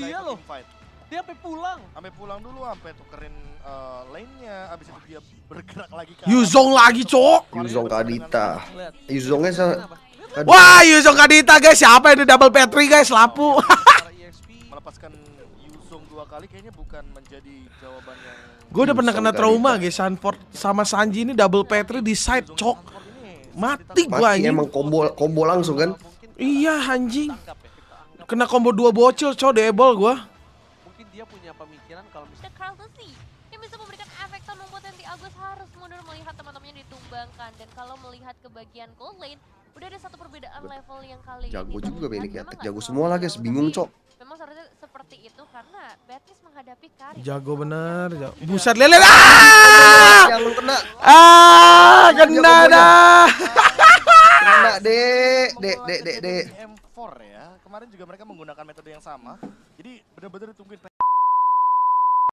Iya, iya loh. Fight. Dia sampai pulang. Sampai pulang dulu, sampai tukerin uh, eh, lane-nya, abis itu dia bergerak lagi kan? Yuzong lagi, Cok. Yuzong kadita? Yuzongnya sama Wah, Yuzong kadita guys. Siapa ini double Petri, guys? Lapu. Iya, e melepaskan Yuzong dua kali kayaknya bukan menjadi jawaban yang Gue udah pernah kena trauma, guys. Sanford sama Sanji ini double iya, Petri di side, Cok. Mati gua anjing. Emang combo combo langsung kan? Iya, anjing. Kena combo dua bocil, cow, debol gua. Mungkin dia punya pemikiran kalau bisa misalnya... yang bisa memberikan efek tanpa membuat nanti Agus harus mundur melihat teman-temannya ditumbangkan. Dan kalau melihat ke bagian cold lane, udah ada satu perbedaan level yang kali jago juga ini ya, jago semua lah guys, bingung cok. Memang seharusnya seperti itu karena Betis menghadapi Kari. Jago benar. jago. Buset lele. Ah! Yang kena. Ah, kena Dek, dek, dek, dek, dek, M4 ya. Kemarin juga mereka menggunakan metode yang sama. Jadi benar-benar ditungguin